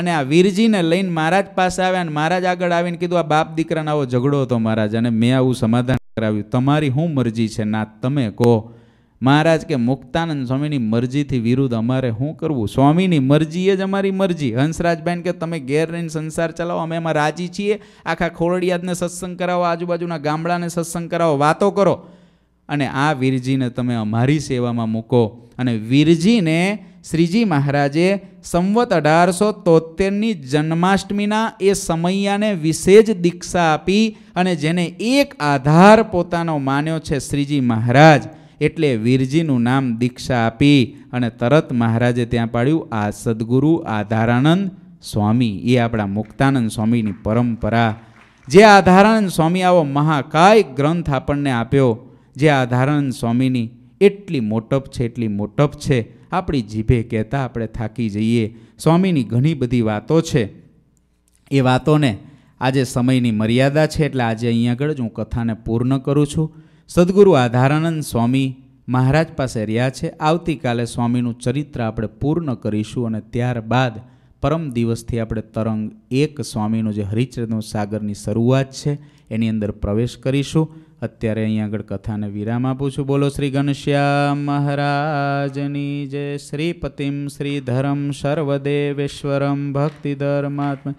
અને આ વીરજીને લઈને મહારાજ પાસે આવ્યા અને મહારાજ આગળ આવીને કીધું આ બાપ દીકરાનો આવો ઝઘડો હતો મહારાજ અને મેં આવું સમાધાન કરાવ્યું તમારી શું મરજી છે ના તમે કહો મહારાજ કે મુક્તાનંદ સ્વામીની મરજીથી વિરુદ્ધ અમારે શું કરવું સ્વામીની મરજી એ જ અમારી મરજી હંસરાજબેન કે તમે ઘેર રહીને સંસાર ચલાવો અમે એમાં રાજી છીએ આખા ખોરડિયાદને સત્સંગ કરાવો આજુબાજુના ગામડાને સત્સંગ કરાવો વાતો કરો અને આ વીરજીને તમે અમારી સેવામાં મૂકો અને વીરજીને શ્રીજી મહારાજે સંવત અઢારસો તોતેરની જન્માષ્ટમીના એ સમૈયાને વિશે જ દીક્ષા આપી અને જેને એક આધાર પોતાનો માન્યો છે શ્રીજી મહારાજ એટલે વીરજીનું નામ દીક્ષા આપી અને તરત મહારાજે ત્યાં પાડ્યું આ સદગુરુ આધારાનંદ સ્વામી એ આપણા મુક્તાનંદ સ્વામીની પરંપરા જે આધારાનંદ સ્વામી આવો મહાકાય ગ્રંથ આપણને આપ્યો જે આધારાનંદ સ્વામીની એટલી મોટપ છે એટલી મોટપ છે આપણી જીભે કહેતા આપણે થાકી જઈએ સ્વામીની ઘણી બધી વાતો છે એ વાતોને આજે સમયની મર્યાદા છે એટલે આજે અહીં આગળ જ હું કથાને પૂર્ણ કરું છું સદગુરુ આધારાનંદ સ્વામી મહારાજ પાસે રહ્યા છે આવતીકાલે સ્વામીનું ચરિત્ર આપણે પૂર્ણ કરીશું અને ત્યારબાદ પરમ દિવસથી આપણે તરંગ એક સ્વામીનું જે હરિચરિતનું સાગરની શરૂઆત છે એની અંદર પ્રવેશ કરીશું અત્યારે અહીં આગળ કથાને વિરામ આપું છું બોલો શ્રી ઘનશ્યામ મહારાજની જય શ્રીપતિમ શ્રીધરમ સર્વદેવેશ્વરમ ભક્તિધર્માત્મા